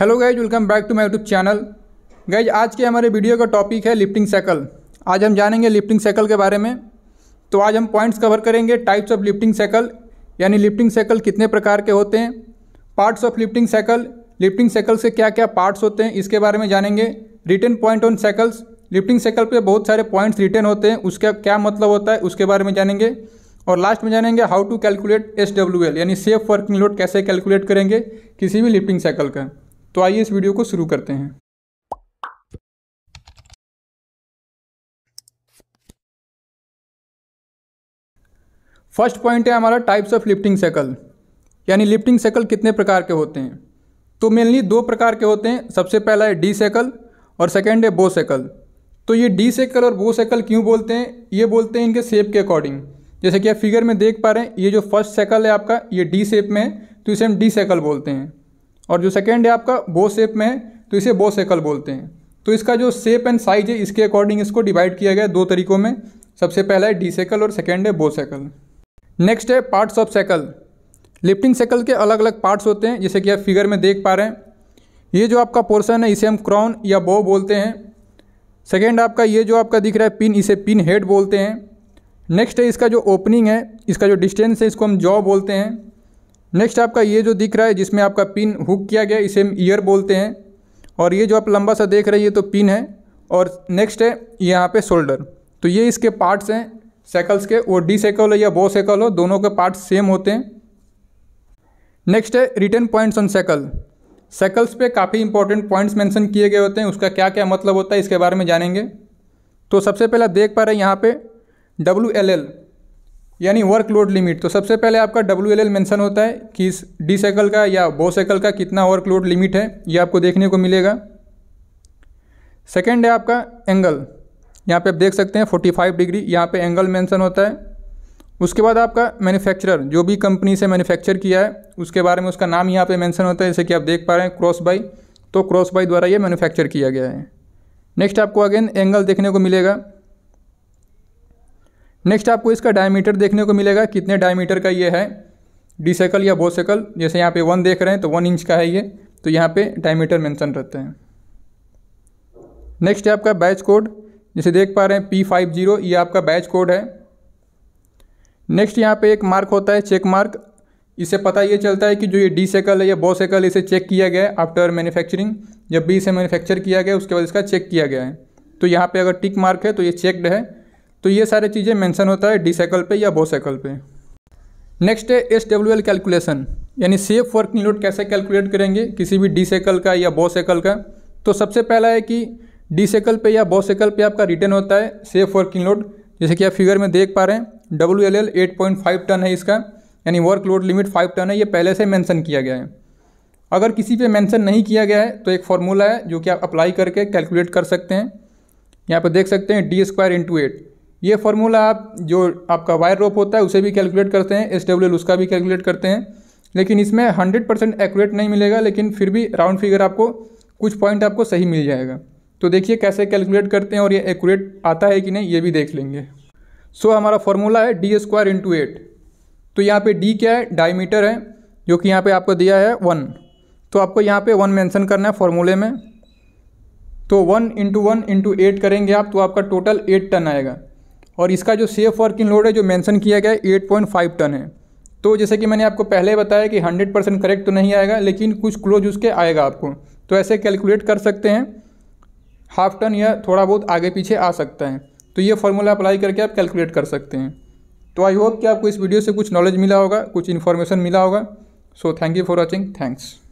hello guys welcome back to my YouTube channel guys आज के हमारे वीडियो का टॉपिक है लिफ्टिंग साइकिल आज हम जानेंगे लिफ्टिंग साइकिल के बारे में तो आज हम पॉइंट्स कवर करेंगे टाइप्स ऑफ लिफ्टिंग साइकिल यानी लिफ्टिंग साइकिल कितने प्रकार के होते हैं parts of lifting shackle lifting shackle से क्या क्या पार्ट्स होते हैं इसके बारे में जानेंगे return point on shackles lifting shackle पर बहुत सारे पॉइंट्स रिटर्न होते हैं उसका क्या मतलब होता है उसके बारे में जानेंगे और लास्ट में जानेंगे how to calculate S W L यानी सेफ वर्किंग लोड कैसे कैलकुलेट करेंगे किसी भी लिफ्टिंग साइकिल का तो आइए इस वीडियो को शुरू करते हैं फर्स्ट पॉइंट है हमारा टाइप्स ऑफ लिफ्टिंग सेकल यानी लिफ्टिंग सेकल कितने प्रकार के होते हैं तो मेनली दो प्रकार के होते हैं सबसे पहला है डी सेकल और सेकेंड है बो सेकल तो ये डी सेकल और बो सेकल क्यों बोलते हैं ये बोलते हैं इनके शेप के अकॉर्डिंग जैसे कि आप फिगर में देख पा रहे हैं ये जो फर्स्ट साइकिल है आपका ये डी शेप में है तो इसे हम डी सेकल बोलते हैं और जो सेकेंड है आपका बो शेप में है तो इसे बो सेकल बोलते हैं तो इसका जो शेप एंड साइज है इसके अकॉर्डिंग इसको डिवाइड किया गया दो तरीकों में सबसे पहला है डी सेकल और सेकेंड है बो सेकल नेक्स्ट है parts of shackle lifting shackle के अलग अलग पार्ट्स होते हैं जैसे कि आप फिगर में देख पा रहे हैं ये जो आपका पोर्सन है इसे हम क्राउन या बो बोलते हैं सेकेंड आपका ये जो आपका दिख रहा है पिन इसे पिन हेड बोलते हैं नेक्स्ट है इसका जो ओपनिंग है इसका जो डिस्टेंस है इसको हम जॉ बोलते हैं नेक्स्ट आपका ये जो दिख रहा है जिसमें आपका पिन हुक किया गया इसे हम ईयर बोलते हैं और ये जो आप लंबा सा देख रहे हैं ये तो पिन है और नेक्स्ट है यहाँ पे शोल्डर तो ये इसके पार्ट्स हैं सैकल्स के वो डी सैकल हो या बो सैकल हो दोनों के पार्ट्स सेम होते हैं नेक्स्ट है return points on shackle shackles पे काफ़ी इंपॉर्टेंट पॉइंट्स मैंसन किए गए होते हैं उसका क्या क्या मतलब होता है इसके बारे में जानेंगे तो सबसे पहला देख पा रहे हैं यहाँ पर डब्ल्यू एल एल यानी वर्कलोड लिमिट तो सबसे पहले आपका डब्ल्यू एल मेंशन होता है कि इस डी साइकिल का या बो साइकिल का कितना वर्कलोड लिमिट है ये आपको देखने को मिलेगा सेकेंड है आपका एंगल यहाँ पे आप देख सकते हैं 45 डिग्री यहाँ पे एंगल मेंशन होता है उसके बाद आपका मैन्युफैक्चरर जो भी कंपनी से मैन्युफैक्चर किया है उसके बारे में उसका नाम यहाँ पे मेंशन होता है जैसे कि आप देख पा रहे हैं क्रॉस बाई तो क्रॉस बाई द्वारा ये मैन्युफैक्चर किया गया है नेक्स्ट आपको अगेन एंगल देखने को मिलेगा नेक्स्ट आपको इसका डायमीटर देखने को मिलेगा कितने डायमीटर का ये है डिसेकल या बोसेकल जैसे यहाँ पे वन देख रहे हैं तो वन इंच का है ये तो यहाँ पे डायमीटर मेंशन रहते हैं नेक्स्ट है आपका बैच कोड जैसे देख पा रहे हैं पी फाइव जीरो ये आपका बैच कोड है नेक्स्ट यहाँ पे एक मार्क होता है चेक मार्क इससे पता ये चलता है कि जो ये डी सेकल है या बो सेकल इसे चेक किया गया है आफ्टर मैन्युफैक्चरिंग जब भी इसे मैनुफैक्चर किया गया उसके बाद इसका चेक किया गया है तो यहाँ पर अगर टिक मार्क है तो ये चेकड है तो ये सारी चीज़ें मेंशन होता है डी साइकिल पे या बो साइकिल पे नेक्स्ट है एस डब्ल्यू एल कैलकुलेशन यानी सेफ वर्किंग लोड कैसे कैलकुलेट करेंगे किसी भी डी साइकिल का या बो साइकिल का तो सबसे पहला है कि डी साइकिल पे या बो साइकिल पे आपका रिटर्न होता है सेफ वर्किंग लोड जैसे कि आप फिगर में देख पा रहे हैं W L L eight point five ton है इसका यानी work load limit five ton है ये पहले से मैंसन किया गया है अगर किसी पे मेंशन नहीं किया गया है तो एक फार्मूला है जो कि आप अप्लाई करके कैलकुलेट कर सकते हैं यहाँ पर देख सकते हैं डी स्क्वायर इंटू एट ये फार्मूला आप जो आपका वायर रोप होता है उसे भी कैलकुलेट करते हैं एस डब्ल्यू एल उसका भी कैलकुलेट करते हैं लेकिन इसमें हंड्रेड परसेंट एक्यूरेट नहीं मिलेगा लेकिन फिर भी राउंड फिगर आपको कुछ पॉइंट आपको सही मिल जाएगा तो देखिए कैसे कैलकुलेट करते हैं और ये एक्यूरेट आता है कि नहीं ये भी देख लेंगे सो so, हमारा फॉर्मूला है डी स्क्वायर इंटू एट तो यहाँ पे डी क्या है डायमीटर है जो कि यहाँ पे आपको दिया है वन तो आपको यहाँ पे वन मेंशन करना है फॉर्मूले में तो one into one into eight करेंगे आप तो आपका टोटल एट टन आएगा और इसका जो सेफ वर्किंग लोड है जो मेंशन किया गया है फाइव टन है तो जैसे कि मैंने आपको पहले बताया कि 100 परसेंट करेक्ट तो नहीं आएगा लेकिन कुछ क्लोज उसके आएगा आपको तो ऐसे कैलकुलेट कर सकते हैं हाफ टन या थोड़ा बहुत आगे पीछे आ सकता है तो ये फॉर्मूला अप्लाई करके आप कैलकुलेट कर सकते हैं तो आई होप कि आपको इस वीडियो से कुछ नॉलेज मिला होगा कुछ इन्फॉर्मेशन मिला होगा so thank you for watching thanks